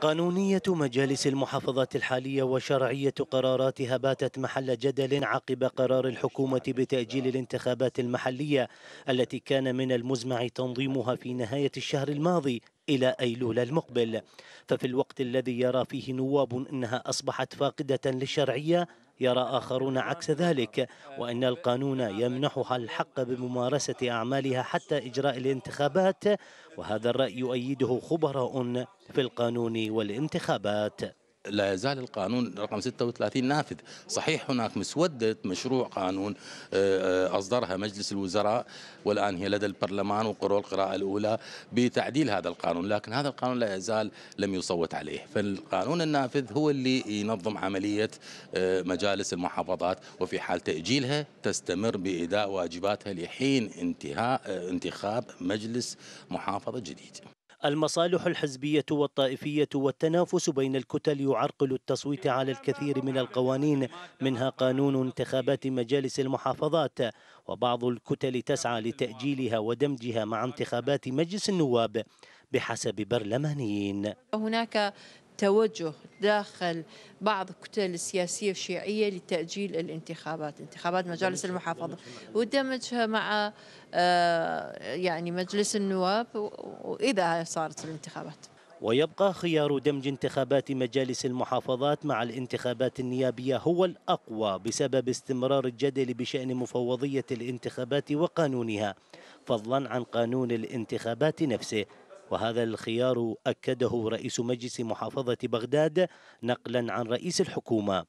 قانونية مجالس المحافظات الحالية وشرعية قراراتها باتت محل جدل عقب قرار الحكومة بتأجيل الانتخابات المحلية التي كان من المزمع تنظيمها في نهاية الشهر الماضي إلى أيلول المقبل ففي الوقت الذي يرى فيه نواب أنها أصبحت فاقدة للشرعية يرى آخرون عكس ذلك وأن القانون يمنحها الحق بممارسة أعمالها حتى إجراء الانتخابات وهذا الرأي يؤيده خبراء في القانون والانتخابات لا يزال القانون رقم 36 نافذ صحيح هناك مسودة مشروع قانون آه، آه، أصدرها مجلس الوزراء والآن هي لدى البرلمان وقروا القراءة الأولى بتعديل هذا القانون لكن هذا القانون لا يزال لم يصوت عليه فالقانون النافذ هو اللي ينظم عملية آه، مجالس المحافظات وفي حال تأجيلها تستمر بإداء واجباتها لحين انتهاء انتخاب مجلس محافظة جديد المصالح الحزبية والطائفية والتنافس بين الكتل يعرقل التصويت على الكثير من القوانين منها قانون انتخابات مجالس المحافظات وبعض الكتل تسعى لتأجيلها ودمجها مع انتخابات مجلس النواب بحسب برلمانيين هناك توجه داخل بعض الكتل السياسية الشيعية لتأجيل الانتخابات انتخابات مجالس المحافظة ودمجها مع آه، يعني مجلس النواب وإذا صارت الانتخابات ويبقى خيار دمج انتخابات مجالس المحافظات مع الانتخابات النيابية هو الأقوى بسبب استمرار الجدل بشأن مفوضية الانتخابات وقانونها فضلا عن قانون الانتخابات نفسه وهذا الخيار أكده رئيس مجلس محافظة بغداد نقلا عن رئيس الحكومة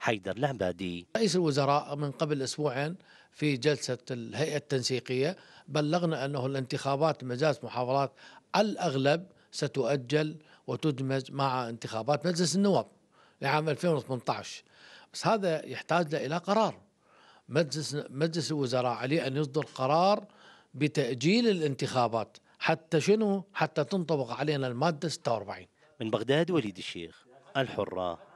حيدر العبادي رئيس الوزراء من قبل أسبوعين في جلسة الهيئة التنسيقية بلغنا أنه الانتخابات مجالس محافظات الأغلب ستؤجل وتدمج مع انتخابات مجلس النواب لعام 2018 بس هذا يحتاج إلى قرار مجلس مجلس الوزراء عليه أن يصدر قرار بتأجيل الانتخابات حتى شنو حتى تنطبق علينا المادة 46 من بغداد وليد الشيخ الحرة